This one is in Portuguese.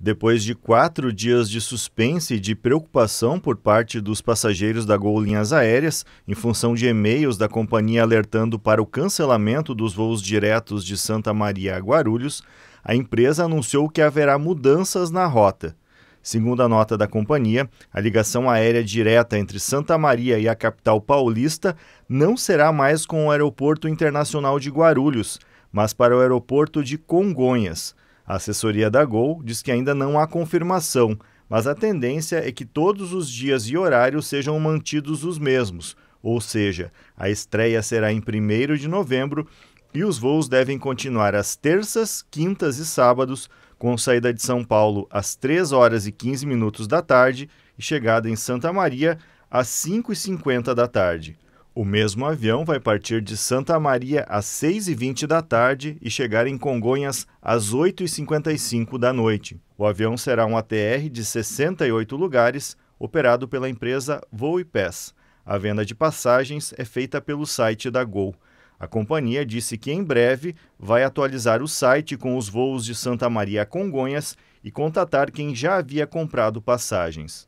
Depois de quatro dias de suspense e de preocupação por parte dos passageiros da Gol Linhas Aéreas, em função de e-mails da companhia alertando para o cancelamento dos voos diretos de Santa Maria a Guarulhos, a empresa anunciou que haverá mudanças na rota. Segundo a nota da companhia, a ligação aérea direta entre Santa Maria e a capital paulista não será mais com o Aeroporto Internacional de Guarulhos, mas para o Aeroporto de Congonhas. A assessoria da Gol diz que ainda não há confirmação, mas a tendência é que todos os dias e horários sejam mantidos os mesmos, ou seja, a estreia será em 1 de novembro e os voos devem continuar às terças, quintas e sábados, com saída de São Paulo às 3 horas e 15 minutos da tarde e chegada em Santa Maria às 5h50 da tarde. O mesmo avião vai partir de Santa Maria às 6h20 da tarde e chegar em Congonhas às 8h55 da noite. O avião será um ATR de 68 lugares, operado pela empresa Voo e Pés. A venda de passagens é feita pelo site da Gol. A companhia disse que em breve vai atualizar o site com os voos de Santa Maria a Congonhas e contatar quem já havia comprado passagens.